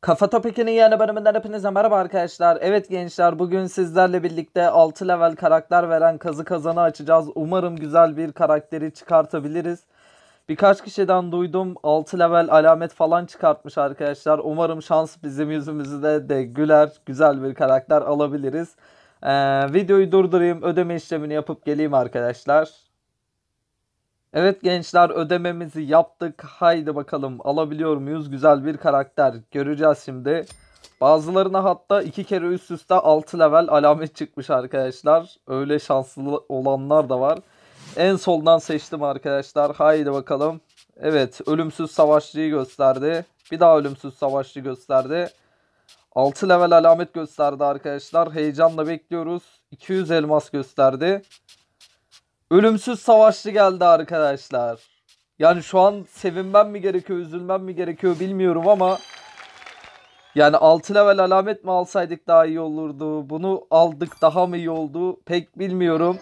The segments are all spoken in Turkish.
Kafa Topiki'nin yeni bölümünden hepinize merhaba arkadaşlar. Evet gençler bugün sizlerle birlikte 6 level karakter veren kazı kazanı açacağız. Umarım güzel bir karakteri çıkartabiliriz. Birkaç kişiden duydum 6 level alamet falan çıkartmış arkadaşlar. Umarım şans bizim yüzümüzde de güler güzel bir karakter alabiliriz. Ee, videoyu durdurayım ödeme işlemini yapıp geleyim arkadaşlar. Evet gençler ödememizi yaptık. Haydi bakalım alabiliyor muyuz? Güzel bir karakter. Göreceğiz şimdi. Bazılarına hatta iki kere üst üste 6 level alamet çıkmış arkadaşlar. Öyle şanslı olanlar da var. En soldan seçtim arkadaşlar. Haydi bakalım. Evet ölümsüz savaşçıyı gösterdi. Bir daha ölümsüz savaşçı gösterdi. 6 level alamet gösterdi arkadaşlar. Heyecanla bekliyoruz. 200 elmas gösterdi. Ölümsüz savaşçı geldi arkadaşlar. Yani şu an sevinmem mi gerekiyor, üzülmem mi gerekiyor bilmiyorum ama yani 6 level alamet mi alsaydık daha iyi olurdu? Bunu aldık daha mı iyi oldu? Pek bilmiyorum.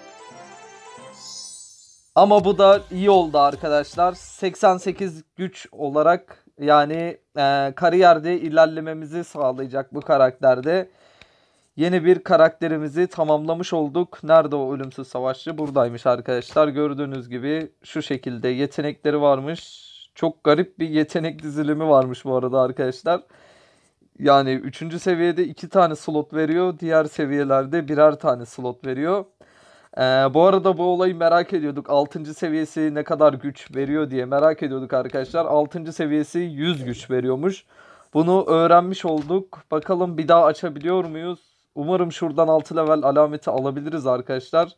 Ama bu da iyi oldu arkadaşlar. 88 güç olarak yani e, kariyerde ilerlememizi sağlayacak bu karakterde. Yeni bir karakterimizi tamamlamış olduk. Nerede o ölümsüz savaşçı? Buradaymış arkadaşlar. Gördüğünüz gibi şu şekilde yetenekleri varmış. Çok garip bir yetenek dizilimi varmış bu arada arkadaşlar. Yani 3. seviyede 2 tane slot veriyor. Diğer seviyelerde birer tane slot veriyor. Ee, bu arada bu olayı merak ediyorduk. 6. seviyesi ne kadar güç veriyor diye merak ediyorduk arkadaşlar. 6. seviyesi 100 güç veriyormuş. Bunu öğrenmiş olduk. Bakalım bir daha açabiliyor muyuz? Umarım şuradan 6 level alameti alabiliriz arkadaşlar.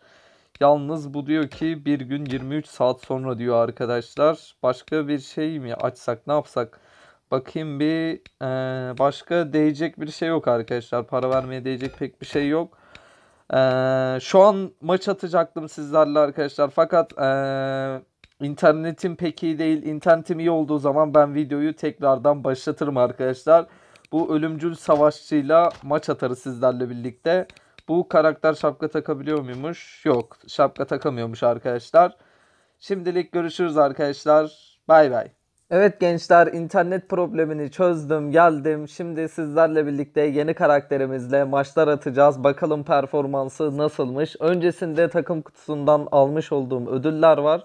Yalnız bu diyor ki bir gün 23 saat sonra diyor arkadaşlar. Başka bir şey mi açsak ne yapsak? Bakayım bir e, başka değecek bir şey yok arkadaşlar. Para vermeye değecek pek bir şey yok. E, şu an maç atacaktım sizlerle arkadaşlar. Fakat e, internetim pek iyi değil. İnternetim iyi olduğu zaman ben videoyu tekrardan başlatırım arkadaşlar. Arkadaşlar. Bu ölümcül savaşçıyla maç atarı sizlerle birlikte. Bu karakter şapka takabiliyor muymuş? Yok. Şapka takamıyormuş arkadaşlar. Şimdilik görüşürüz arkadaşlar. Bay bay. Evet gençler internet problemini çözdüm geldim. Şimdi sizlerle birlikte yeni karakterimizle maçlar atacağız. Bakalım performansı nasılmış. Öncesinde takım kutusundan almış olduğum ödüller var.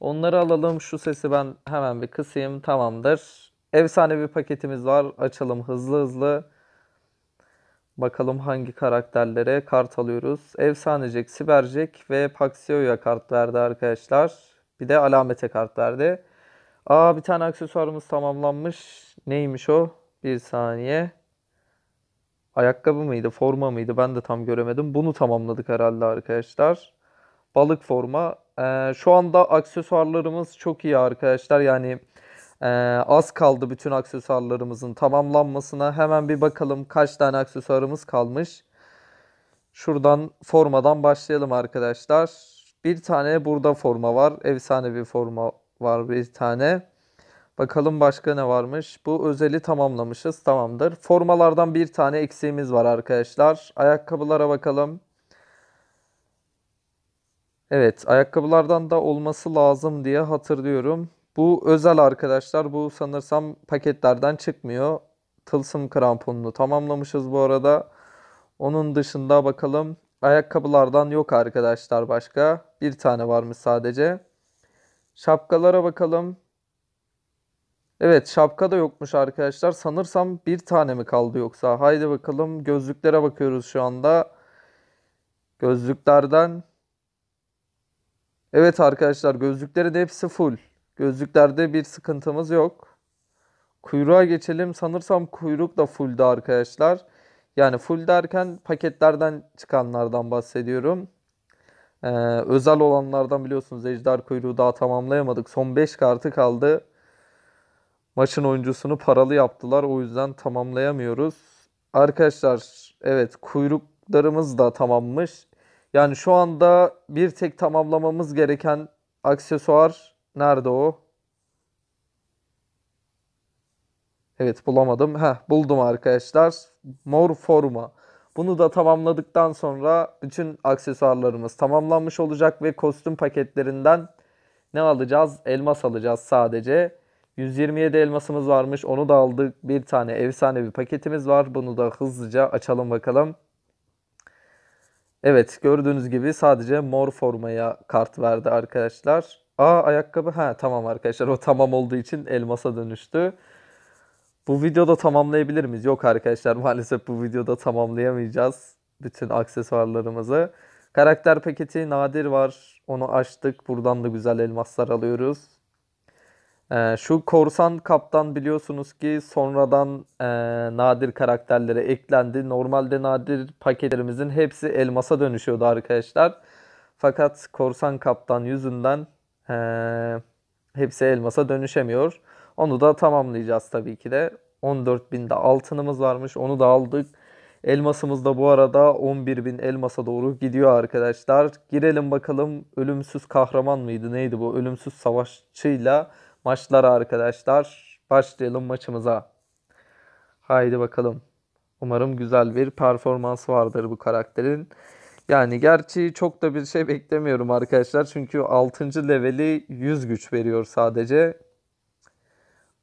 Onları alalım. Şu sesi ben hemen bir kısayım. Tamamdır. Efsane bir paketimiz var. Açalım hızlı hızlı. Bakalım hangi karakterlere kart alıyoruz. Efsanecek, Sibercek ve Paxio'ya kart verdi arkadaşlar. Bir de alamete kart verdi. Aa bir tane aksesuarımız tamamlanmış. Neymiş o? Bir saniye. Ayakkabı mıydı, forma mıydı? Ben de tam göremedim. Bunu tamamladık herhalde arkadaşlar. Balık forma. Ee, şu anda aksesuarlarımız çok iyi arkadaşlar. Yani ee, az kaldı bütün aksesuarlarımızın tamamlanmasına. Hemen bir bakalım kaç tane aksesuarımız kalmış. Şuradan formadan başlayalım arkadaşlar. Bir tane burada forma var. Efsane bir forma var bir tane. Bakalım başka ne varmış. Bu özeli tamamlamışız. Tamamdır. Formalardan bir tane eksiğimiz var arkadaşlar. Ayakkabılara bakalım. Evet ayakkabılardan da olması lazım diye hatırlıyorum. Bu özel arkadaşlar. Bu sanırsam paketlerden çıkmıyor. Tılsım kramponunu tamamlamışız bu arada. Onun dışında bakalım. Ayakkabılardan yok arkadaşlar başka. Bir tane varmış sadece. Şapkalara bakalım. Evet şapka da yokmuş arkadaşlar. Sanırsam bir tane mi kaldı yoksa? Haydi bakalım gözlüklere bakıyoruz şu anda. Gözlüklerden. Evet arkadaşlar gözlüklerin hepsi full. Gözlüklerde bir sıkıntımız yok. Kuyruğa geçelim. Sanırsam kuyruk da full'da arkadaşlar. Yani full derken paketlerden çıkanlardan bahsediyorum. Ee, özel olanlardan biliyorsunuz Ejder Kuyruğu daha tamamlayamadık. Son 5 kartı kaldı. Maçın oyuncusunu paralı yaptılar. O yüzden tamamlayamıyoruz. Arkadaşlar evet kuyruklarımız da tamammış. Yani şu anda bir tek tamamlamamız gereken aksesuar Nerede o? Evet bulamadım. Heh, buldum arkadaşlar. Mor forma. Bunu da tamamladıktan sonra bütün aksesuarlarımız tamamlanmış olacak ve kostüm paketlerinden ne alacağız? Elmas alacağız sadece. 127 elmasımız varmış. Onu da aldık. Bir tane efsanevi paketimiz var. Bunu da hızlıca açalım bakalım. Evet gördüğünüz gibi sadece mor formaya kart verdi arkadaşlar. Aa ayakkabı. Ha tamam arkadaşlar o tamam olduğu için elmasa dönüştü. Bu videoda tamamlayabilir miyiz? Yok arkadaşlar maalesef bu videoda tamamlayamayacağız bütün aksesuarlarımızı. Karakter paketi nadir var. Onu açtık. Buradan da güzel elmaslar alıyoruz. Ee, şu korsan kaptan biliyorsunuz ki sonradan e, nadir karakterlere eklendi. Normalde nadir paketlerimizin hepsi elmasa dönüşüyordu arkadaşlar. Fakat korsan kaptan yüzünden ee, hepsi elmasa dönüşemiyor. Onu da tamamlayacağız tabii ki de. de altınımız varmış. Onu da aldık. Elmasımız da bu arada 11.000 elmasa doğru gidiyor arkadaşlar. Girelim bakalım ölümsüz kahraman mıydı neydi bu? Ölümsüz savaşçıyla maçlar arkadaşlar. Başlayalım maçımıza. Haydi bakalım. Umarım güzel bir performans vardır bu karakterin. Yani gerçi çok da bir şey beklemiyorum arkadaşlar. Çünkü 6. leveli 100 güç veriyor sadece.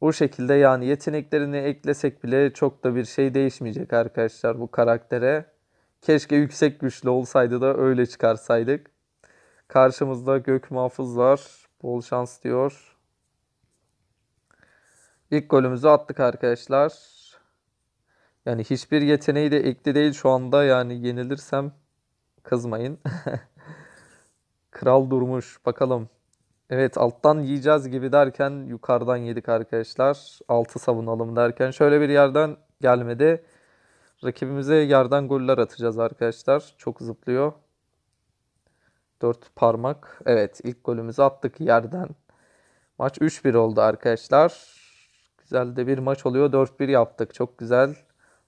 Bu şekilde yani yeteneklerini eklesek bile çok da bir şey değişmeyecek arkadaşlar bu karaktere. Keşke yüksek güçlü olsaydı da öyle çıkarsaydık. Karşımızda gök muhafız var. Bol şans diyor. İlk golümüzü attık arkadaşlar. Yani hiçbir yeteneği de ekli değil şu anda. Yani yenilirsem Kızmayın. Kral durmuş. Bakalım. Evet alttan yiyeceğiz gibi derken yukarıdan yedik arkadaşlar. Altı savunalım derken şöyle bir yerden gelmedi. Rakibimize yerden goller atacağız arkadaşlar. Çok zıplıyor. Dört parmak. Evet ilk golümüzü attık yerden. Maç 3-1 oldu arkadaşlar. Güzel de bir maç oluyor. 4-1 yaptık. Çok güzel.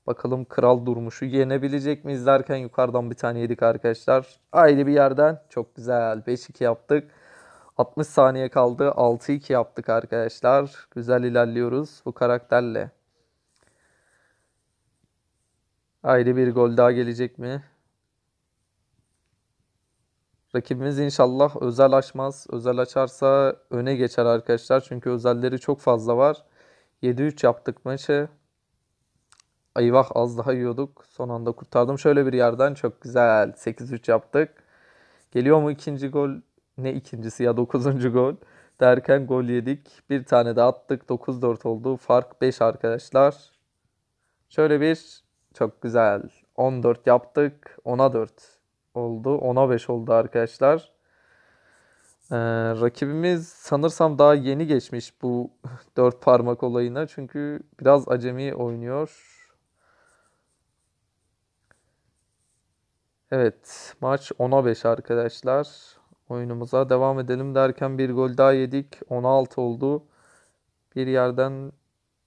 Bakalım kral durmuşu yenebilecek mi izlerken yukarıdan bir tane yedik arkadaşlar. Ayrı bir yerden çok güzel 5-2 yaptık. 60 saniye kaldı 6-2 yaptık arkadaşlar. Güzel ilerliyoruz bu karakterle. Ayrı bir gol daha gelecek mi? Rakibimiz inşallah özel açmaz. Özel açarsa öne geçer arkadaşlar. Çünkü özelleri çok fazla var. 7-3 yaptık maçı. Ayvah az daha yiyorduk. Son anda kurtardım şöyle bir yerden. Çok güzel. 8-3 yaptık. Geliyor mu ikinci gol? Ne ikincisi ya dokuzuncu gol derken gol yedik. Bir tane de attık. 9-4 oldu. Fark 5 arkadaşlar. Şöyle bir çok güzel. 14 yaptık. 10'a 4 oldu. 10'a 5 oldu arkadaşlar. Ee, rakibimiz sanırsam daha yeni geçmiş bu dört parmak olayına. Çünkü biraz acemi oynuyor. Evet, maç 10'a 5 arkadaşlar. Oyunumuza devam edelim derken bir gol daha yedik. 16 oldu. Bir yerden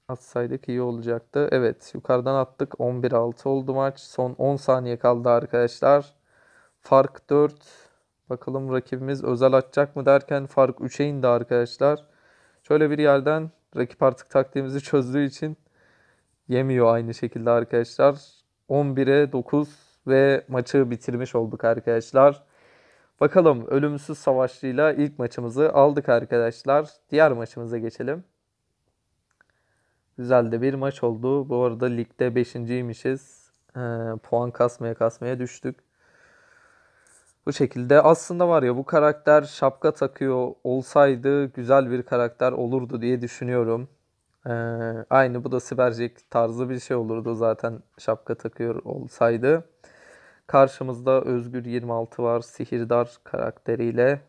atsaydık iyi olacaktı. Evet, yukarıdan attık. 11-6 oldu maç. Son 10 saniye kaldı arkadaşlar. Fark 4. Bakalım rakibimiz özel atacak mı derken fark 3'e indi arkadaşlar. Şöyle bir yerden rakip artık taktiğimizi çözdüğü için yemiyor aynı şekilde arkadaşlar. 11'e 9 ve maçı bitirmiş olduk arkadaşlar. Bakalım ölümsüz savaşçıyla ilk maçımızı aldık arkadaşlar. Diğer maçımıza geçelim. Güzel de bir maç oldu. Bu arada ligde 5.ymişiz. Ee, puan kasmaya kasmaya düştük. Bu şekilde aslında var ya bu karakter şapka takıyor olsaydı güzel bir karakter olurdu diye düşünüyorum. Ee, aynı bu da Sibercek tarzı bir şey olurdu zaten şapka takıyor olsaydı. Karşımızda Özgür 26 var. Sihirdar karakteriyle.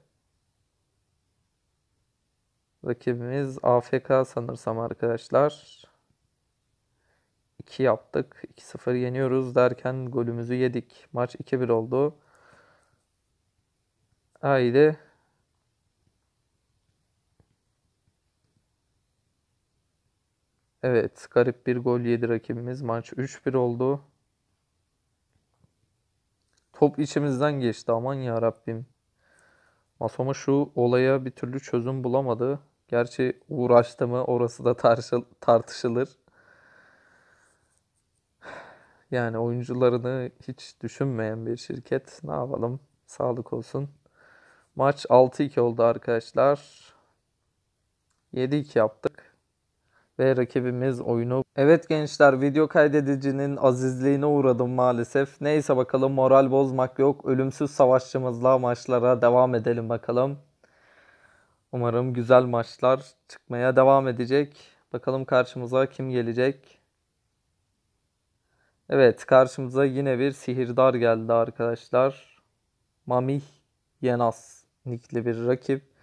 Rakibimiz AFK sanırsam arkadaşlar. 2 yaptık. 2-0 yeniyoruz derken golümüzü yedik. Maç 2-1 oldu. Haydi. Evet garip bir gol yedi rakibimiz. Maç 3-1 oldu. Top içimizden geçti aman ya Rabbim. Masoma şu olaya bir türlü çözüm bulamadı. Gerçi uğraştı mı orası da tartışılır. Yani oyuncularını hiç düşünmeyen bir şirket. Ne yapalım? Sağlık olsun. Maç 6-2 oldu arkadaşlar. 7-2 yaptık. Ve rakibimiz oyunu Evet gençler video kaydedicinin azizliğine uğradım maalesef. Neyse bakalım moral bozmak yok. Ölümsüz savaşçımızla maçlara devam edelim bakalım. Umarım güzel maçlar çıkmaya devam edecek. Bakalım karşımıza kim gelecek. Evet karşımıza yine bir sihirdar geldi arkadaşlar. Mamih Yenas nikli bir rakip.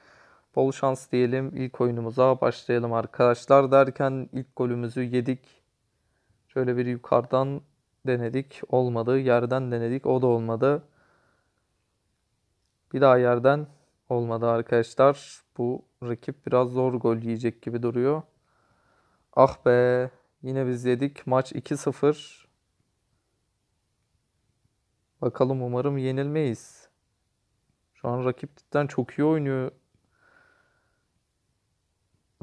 Bol şans diyelim. ilk oyunumuza başlayalım arkadaşlar derken ilk golümüzü yedik. Şöyle bir yukarıdan denedik. Olmadı. Yerden denedik. O da olmadı. Bir daha yerden olmadı arkadaşlar. Bu rakip biraz zor gol yiyecek gibi duruyor. Ah be. Yine biz yedik. Maç 2-0. Bakalım umarım yenilmeyiz. Şu an rakip çok iyi oynuyor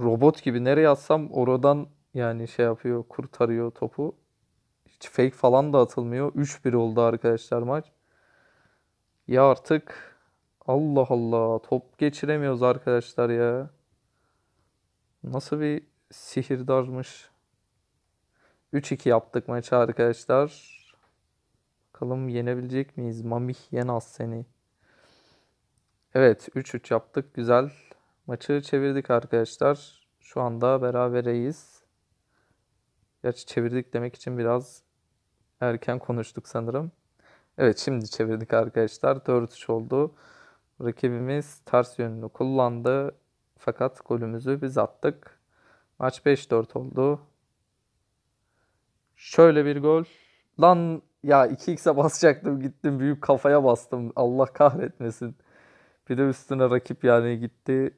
robot gibi nereye atsam oradan yani şey yapıyor, kurtarıyor topu. Hiç fake falan da atılmıyor. 3-1 oldu arkadaşlar maç. Ya artık Allah Allah top geçiremiyoruz arkadaşlar ya. Nasıl bir sihirdarmış. 3-2 yaptık maçı arkadaşlar. Bakalım yenebilecek miyiz? Mamih yenaz seni. Evet 3-3 yaptık. Güzel. Maçı çevirdik arkadaşlar. Şu anda berabereyiz. Gerçi çevirdik demek için biraz erken konuştuk sanırım. Evet şimdi çevirdik arkadaşlar. 4-3 oldu. Rakibimiz ters yönünü kullandı. Fakat golümüzü biz attık. Maç 5-4 oldu. Şöyle bir gol. Lan ya 2x'e basacaktım gittim büyük kafaya bastım. Allah kahretmesin. Bir de üstüne rakip yani gitti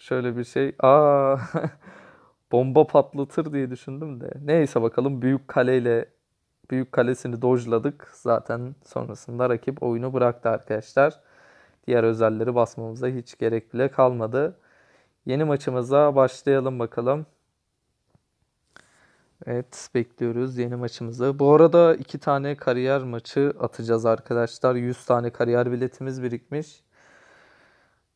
şöyle bir şey. Aa bomba patlatır diye düşündüm de. Neyse bakalım büyük kaleyle büyük kalesini dojladık. Zaten sonrasında rakip oyunu bıraktı arkadaşlar. Diğer özelleri basmamıza hiç gerek bile kalmadı. Yeni maçımıza başlayalım bakalım. Evet bekliyoruz yeni maçımızı. Bu arada iki tane kariyer maçı atacağız arkadaşlar. 100 tane kariyer biletimiz birikmiş.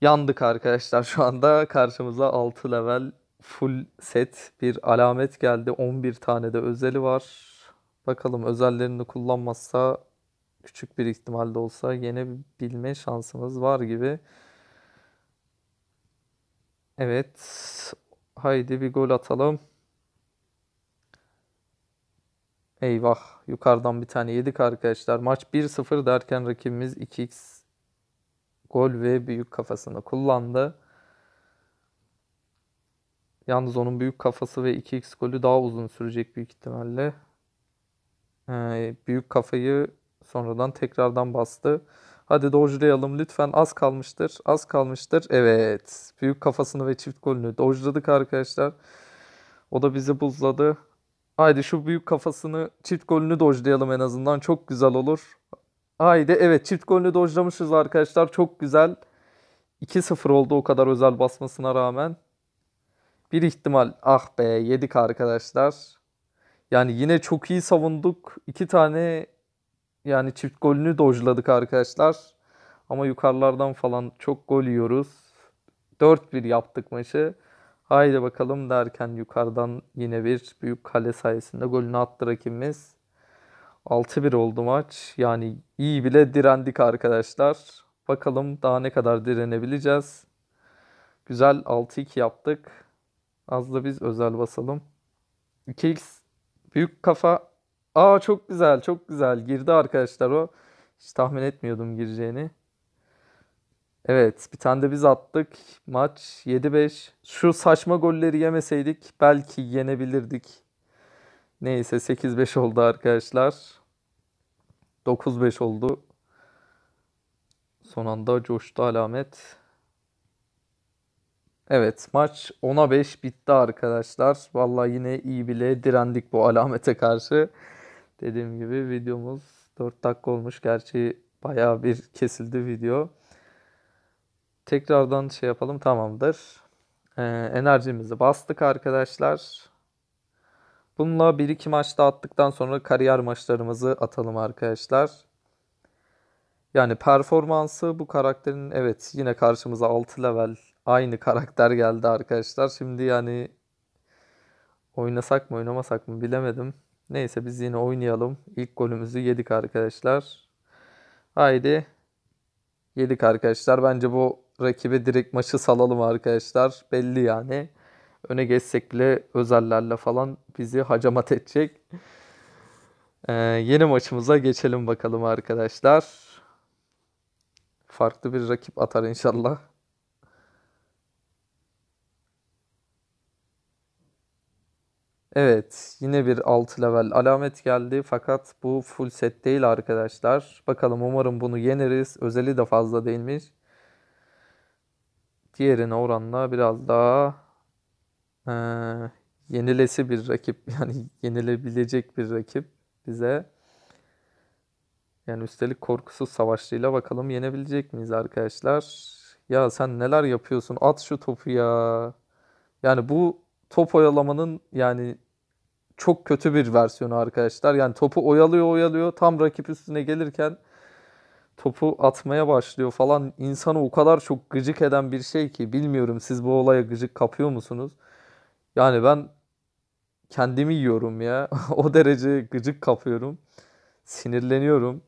Yandık arkadaşlar şu anda karşımıza 6 level full set bir alamet geldi. 11 tane de özeli var. Bakalım özellerini kullanmazsa küçük bir ihtimalde olsa yenebilme şansımız var gibi. Evet. Haydi bir gol atalım. Eyvah. Yukarıdan bir tane yedik arkadaşlar. Maç 1-0 derken rakibimiz 2x gol ve büyük kafasını kullandı. Yalnız onun büyük kafası ve 2x golü daha uzun sürecek büyük ihtimalle. Ee, büyük kafayı sonradan tekrardan bastı. Hadi dojlayalım lütfen az kalmıştır. Az kalmıştır. Evet. Büyük kafasını ve çift golünü dojladık arkadaşlar. O da bizi buzladı. Haydi şu büyük kafasını çift golünü dojlayalım en azından. Çok güzel olur. Haydi evet çift golle dojlamışız arkadaşlar. Çok güzel. 2-0 oldu o kadar özel basmasına rağmen. Bir ihtimal ah be yedik arkadaşlar. Yani yine çok iyi savunduk. İki tane yani çift golünü dojladık arkadaşlar. Ama yukarılardan falan çok gol yiyoruz. 4-1 yaptık maçı. Haydi bakalım derken yukarıdan yine bir büyük kale sayesinde golünü attı rakibimiz. 6-1 oldu maç. Yani iyi bile direndik arkadaşlar. Bakalım daha ne kadar direnebileceğiz. Güzel 6-2 yaptık. Az da biz özel basalım. 2x büyük kafa. Aa çok güzel çok güzel girdi arkadaşlar o. Hiç tahmin etmiyordum gireceğini. Evet bir tane de biz attık. Maç 7-5. Şu saçma golleri yemeseydik belki yenebilirdik. Neyse 8-5 oldu arkadaşlar. 9-5 oldu. Son anda coştu alamet. Evet maç 10'a 5 bitti arkadaşlar. Vallahi yine iyi bile direndik bu alamete karşı. Dediğim gibi videomuz 4 dakika olmuş. Gerçi baya bir kesildi video. Tekrardan şey yapalım tamamdır. Ee, enerjimizi bastık arkadaşlar. Bununla 1-2 da attıktan sonra kariyer maçlarımızı atalım arkadaşlar. Yani performansı bu karakterin evet yine karşımıza 6 level aynı karakter geldi arkadaşlar. Şimdi yani oynasak mı oynamasak mı bilemedim. Neyse biz yine oynayalım. İlk golümüzü yedik arkadaşlar. Haydi yedik arkadaşlar. Bence bu rakibe direkt maçı salalım arkadaşlar. Belli yani öne geçsek bile özellerle falan bizi hacamat edecek. Ee, yeni maçımıza geçelim bakalım arkadaşlar. Farklı bir rakip atar inşallah. Evet yine bir 6 level alamet geldi fakat bu full set değil arkadaşlar. Bakalım umarım bunu yeneriz. Özeli de fazla değilmiş. Diğerine oranla biraz daha e, yenilesi bir rakip yani yenilebilecek bir rakip bize. Yani üstelik korkusuz savaşçıyla bakalım yenebilecek miyiz arkadaşlar? Ya sen neler yapıyorsun? At şu topu ya. Yani bu top oyalamanın yani çok kötü bir versiyonu arkadaşlar. Yani topu oyalıyor oyalıyor tam rakip üstüne gelirken topu atmaya başlıyor falan. İnsanı o kadar çok gıcık eden bir şey ki bilmiyorum siz bu olaya gıcık kapıyor musunuz? Yani ben kendimi yiyorum ya. o derece gıcık kapıyorum. Sinirleniyorum.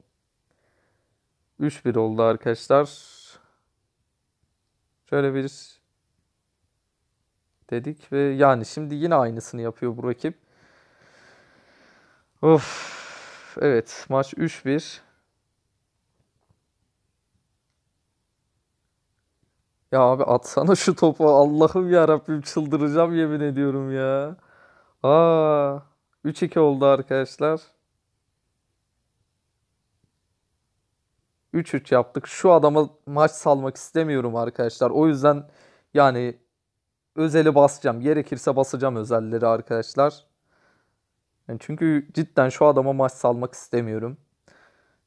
3-1 oldu arkadaşlar. Şöyle bir dedik ve yani şimdi yine aynısını yapıyor bu rakip. Of. Evet maç 3-1. Ya abi atsana şu topu Allah'ım ya Rabbim çıldıracağım yemin ediyorum ya. Aa 3-2 oldu arkadaşlar. 3-3 yaptık. Şu adama maç salmak istemiyorum arkadaşlar. O yüzden yani özeli basacağım. Gerekirse basacağım özelleri arkadaşlar. Yani çünkü cidden şu adama maç salmak istemiyorum.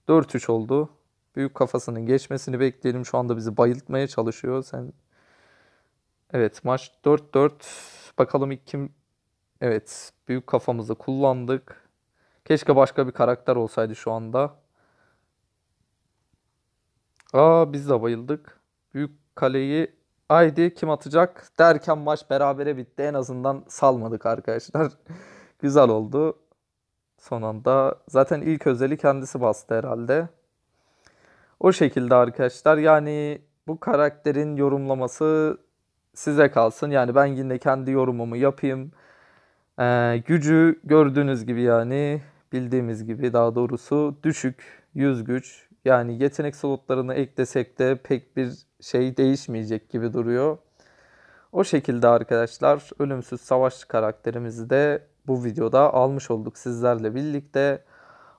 4-3 oldu büyük kafasının geçmesini bekleyelim. Şu anda bizi bayıltmaya çalışıyor. Sen Evet maç 4-4. Bakalım ilk kim Evet büyük kafamızı kullandık. Keşke başka bir karakter olsaydı şu anda. Aa biz de bayıldık. Büyük kaleyi Haydi kim atacak derken maç berabere bitti. En azından salmadık arkadaşlar. Güzel oldu. Son anda zaten ilk özeli kendisi bastı herhalde. O şekilde arkadaşlar yani bu karakterin yorumlaması size kalsın. Yani ben yine kendi yorumumu yapayım. Ee, gücü gördüğünüz gibi yani bildiğimiz gibi daha doğrusu düşük yüz güç. Yani yetenek slotlarını eklesek de pek bir şey değişmeyecek gibi duruyor. O şekilde arkadaşlar ölümsüz savaşçı karakterimizi de bu videoda almış olduk sizlerle birlikte.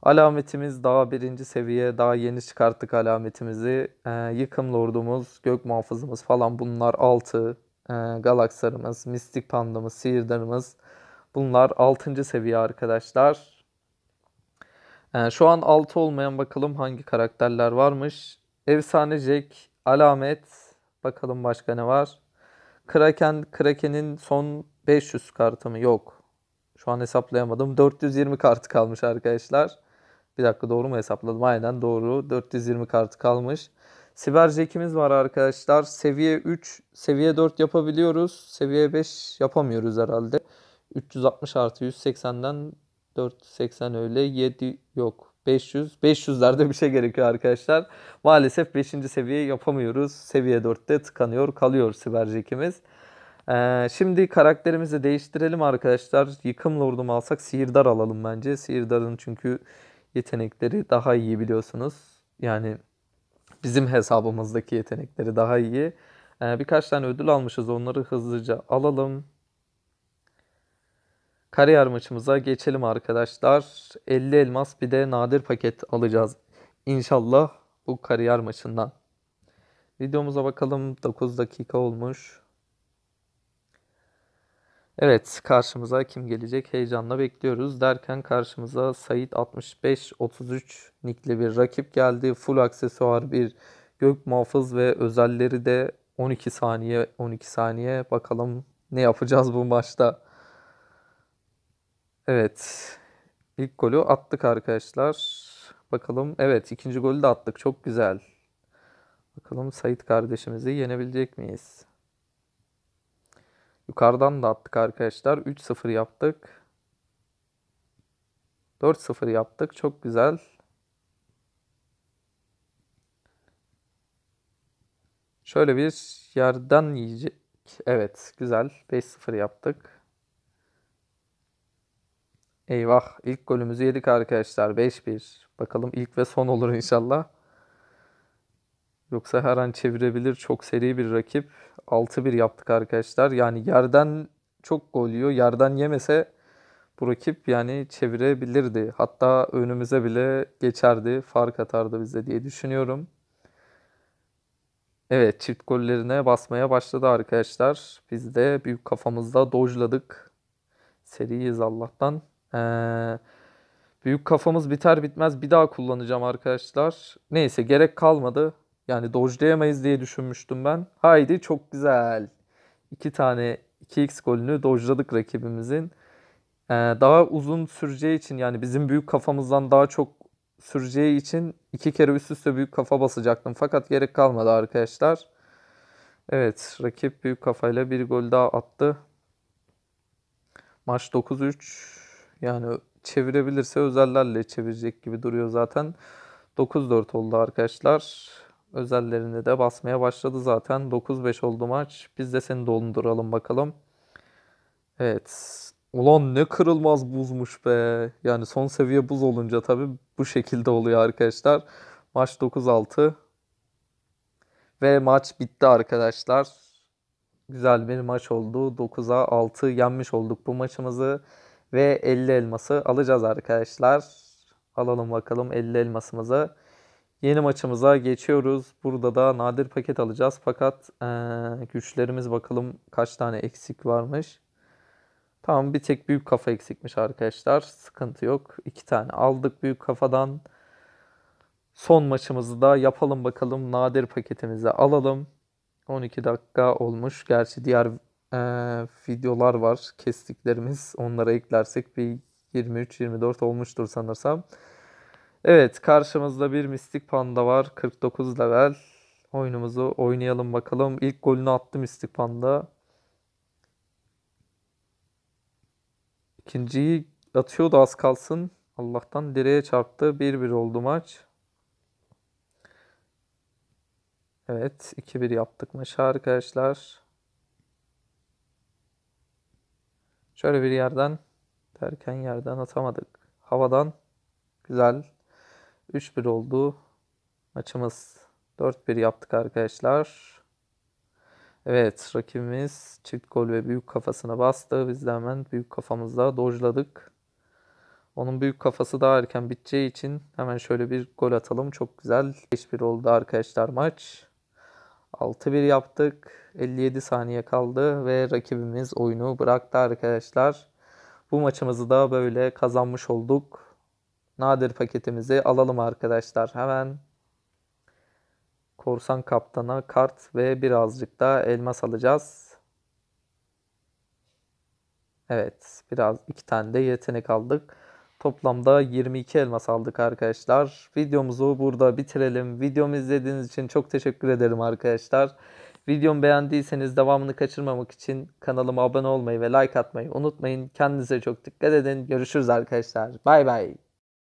Alametimiz daha birinci seviye, daha yeni çıkarttık alametimizi. E, yıkım lordumuz, gök muhafızımız falan bunlar 6. E, ee, galaksarımız, mistik pandamız, sihirdarımız bunlar 6. seviye arkadaşlar. E, şu an 6 olmayan bakalım hangi karakterler varmış. Efsane Jack, Alamet, bakalım başka ne var. Kraken, Kraken'in son 500 kartı mı? Yok. Şu an hesaplayamadım. 420 kartı kalmış arkadaşlar. Bir dakika doğru mu hesapladım? Aynen doğru. 420 kartı kalmış. Siber Jack'imiz var arkadaşlar. Seviye 3, seviye 4 yapabiliyoruz. Seviye 5 yapamıyoruz herhalde. 360 artı 180'den 480 öyle 7 yok. 500. 500'lerde bir şey gerekiyor arkadaşlar. Maalesef 5. seviye yapamıyoruz. Seviye 4'te tıkanıyor kalıyor Siber Jack'imiz. Ee, şimdi karakterimizi değiştirelim arkadaşlar. yıkım ordum alsak sihirdar alalım bence. Sihirdarın çünkü yetenekleri daha iyi biliyorsunuz. Yani bizim hesabımızdaki yetenekleri daha iyi. Ee, birkaç tane ödül almışız. Onları hızlıca alalım. Kariyer maçımıza geçelim arkadaşlar. 50 elmas bir de nadir paket alacağız. İnşallah bu kariyer maçından. Videomuza bakalım. 9 dakika olmuş. Evet karşımıza kim gelecek heyecanla bekliyoruz derken karşımıza Sait 65-33 nickli bir rakip geldi. Full aksesuar bir gök muhafız ve özelleri de 12 saniye 12 saniye bakalım ne yapacağız bu maçta. Evet ilk golü attık arkadaşlar. Bakalım evet ikinci golü de attık çok güzel. Bakalım Sait kardeşimizi yenebilecek miyiz? Yukarıdan da attık arkadaşlar. 3-0 yaptık. 4-0 yaptık. Çok güzel. Şöyle bir yerden yiyecek. Evet güzel. 5-0 yaptık. Eyvah ilk golümüzü yedik arkadaşlar. 5-1. Bakalım ilk ve son olur inşallah. Yoksa her an çevirebilir. Çok seri bir rakip. 6-1 yaptık arkadaşlar. Yani yerden çok gol yiyor. Yerden yemese bu rakip yani çevirebilirdi. Hatta önümüze bile geçerdi. Fark atardı bize diye düşünüyorum. Evet çift gollerine basmaya başladı arkadaşlar. Biz de büyük kafamızda dojladık. Seriyiz Allah'tan. Ee, büyük kafamız biter bitmez bir daha kullanacağım arkadaşlar. Neyse gerek kalmadı. Yani dojlayamayız diye düşünmüştüm ben. Haydi çok güzel. İki tane 2x golünü dojladık rakibimizin. Ee, daha uzun süreceği için yani bizim büyük kafamızdan daha çok süreceği için iki kere üst üste büyük kafa basacaktım. Fakat gerek kalmadı arkadaşlar. Evet rakip büyük kafayla bir gol daha attı. Maç 9-3 yani çevirebilirse özellerle çevirecek gibi duruyor zaten. 9-4 oldu arkadaşlar özellerinde de basmaya başladı zaten. 9-5 oldu maç. Biz de seni donduralım bakalım. Evet. Ulan ne kırılmaz buzmuş be. Yani son seviye buz olunca tabii bu şekilde oluyor arkadaşlar. Maç 9-6. Ve maç bitti arkadaşlar. Güzel bir maç oldu. 9'a 6 yenmiş olduk bu maçımızı. Ve 50 elması alacağız arkadaşlar. Alalım bakalım 50 elmasımızı. Yeni maçımıza geçiyoruz. Burada da nadir paket alacağız. Fakat e, güçlerimiz bakalım kaç tane eksik varmış. Tamam bir tek büyük kafa eksikmiş arkadaşlar. Sıkıntı yok. İki tane aldık büyük kafadan. Son maçımızı da yapalım bakalım. Nadir paketimizi alalım. 12 dakika olmuş. Gerçi diğer e, videolar var. Kestiklerimiz. Onlara eklersek bir 23-24 olmuştur sanırsam. Evet karşımızda bir mistik panda var. 49 level. Oyunumuzu oynayalım bakalım. İlk golünü attı mistik panda. İkinciyi atıyordu az kalsın. Allah'tan direğe çarptı. 1-1 oldu maç. Evet 2-1 yaptık maçı arkadaşlar. Şöyle bir yerden derken yerden atamadık. Havadan güzel 3-1 oldu maçımız. 4-1 yaptık arkadaşlar. Evet rakibimiz çift gol ve büyük kafasına bastı. Biz de hemen büyük kafamızla dojladık. Onun büyük kafası daha erken biteceği için hemen şöyle bir gol atalım. Çok güzel. 5-1 oldu arkadaşlar maç. 6-1 yaptık. 57 saniye kaldı ve rakibimiz oyunu bıraktı arkadaşlar. Bu maçımızı da böyle kazanmış olduk. Nadir paketimizi alalım arkadaşlar. Hemen korsan kaptana kart ve birazcık da elmas alacağız. Evet biraz iki tane de yetenek aldık. Toplamda 22 elmas aldık arkadaşlar. Videomuzu burada bitirelim. Videomu izlediğiniz için çok teşekkür ederim arkadaşlar. Videomu beğendiyseniz devamını kaçırmamak için kanalıma abone olmayı ve like atmayı unutmayın. Kendinize çok dikkat edin. Görüşürüz arkadaşlar. Bay bay.